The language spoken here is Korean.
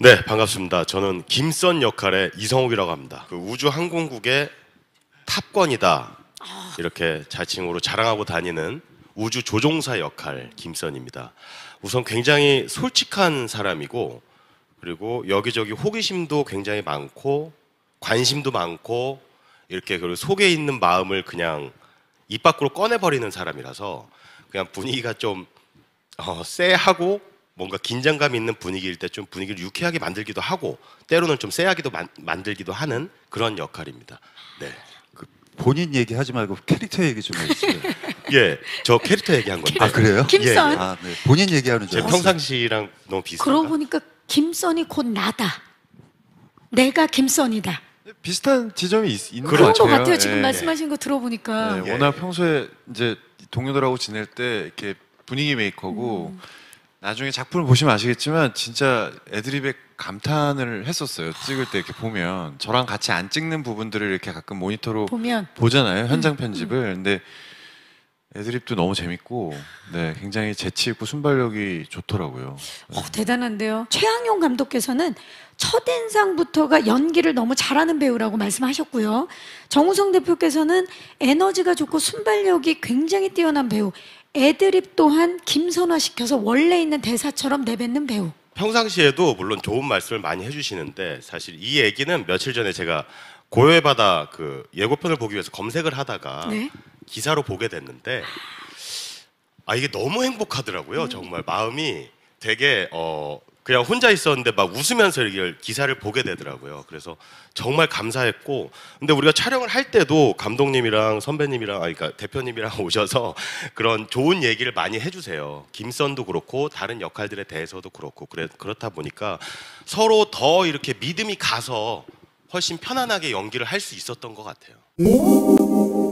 네, 반갑습니다. 저는 김선 역할의 이성욱이라고 합니다. 그 우주 항공국의 탑권이다. 이렇게 자칭으로 자랑하고 다니는 우주 조종사 역할 김선입니다. 우선 굉장히 솔직한 사람이고 그리고 여기저기 호기심도 굉장히 많고 관심도 많고 이렇게 그 속에 있는 마음을 그냥 입 밖으로 꺼내버리는 사람이라서 그냥 분위기가 좀 어, 쎄하고 뭔가 긴장감 있는 분위기일 때 좀 분위기를 유쾌하게 만들기도 하고 때로는 좀 쎄하기도 만, 만들기도 하는 그런 역할입니다. 네. 그 본인 얘기하지 말고 캐릭터 얘기 좀 해주세요. 예, 저 캐릭터 얘기한 건데. 아 그래요? 김선. 예, 예. 아, 네. 본인 얘기하는 제 평상시랑 너무 비슷. 그러고 보니까 김선이 곧 나다. 내가 김선이다. 네, 비슷한 지점이 있, 있는 그런 것 같아요. 예. 지금 말씀하신 거 들어보니까. 네, 워낙 평소에 이제 동료들하고 지낼 때 이렇게 분위기 메이커고. 음. 나중에 작품을 보시면 아시겠지만 진짜 애드립에 감탄을 했었어요. 찍을 때 이렇게 보면 저랑 같이 안 찍는 부분들을 이렇게 가끔 모니터로 보면 보잖아요. 현장 음, 편집을. 음. 근데 애드립도 너무 재밌고 네, 굉장히 재치 있고 순발력이 좋더라고요. 어, 네. 대단한데요. 최양용 감독께서는 첫인상부터가 연기를 너무 잘하는 배우라고 말씀하셨고요. 정우성 대표께서는 에너지가 좋고 순발력이 굉장히 뛰어난 배우. 애드립 또한 김선화시켜서 원래 있는 대사처럼 내뱉는 배우. 평상시에도 물론 좋은 말씀을 많이 해주시는데 사실 이 얘기는 며칠 전에 제가 고요의 바다 그 예고편을 보기 위해서 검색을 하다가 네? 기사로 보게 됐는데 아 이게 너무 행복하더라고요. 음. 정말 마음이 되게 어 그냥 혼자 있었는데 막 웃으면서 이걸 기사를 보게 되더라고요. 그래서 정말 감사했고, 근데 우리가 촬영을 할 때도 감독님이랑 선배님이랑, 아 그러니까 대표님이랑 오셔서 그런 좋은 얘기를 많이 해주세요. 김선도 그렇고, 다른 역할들에 대해서도 그렇고, 그래, 그렇다 보니까 서로 더 이렇게 믿음이 가서 훨씬 편안하게 연기를 할 수 있었던 것 같아요.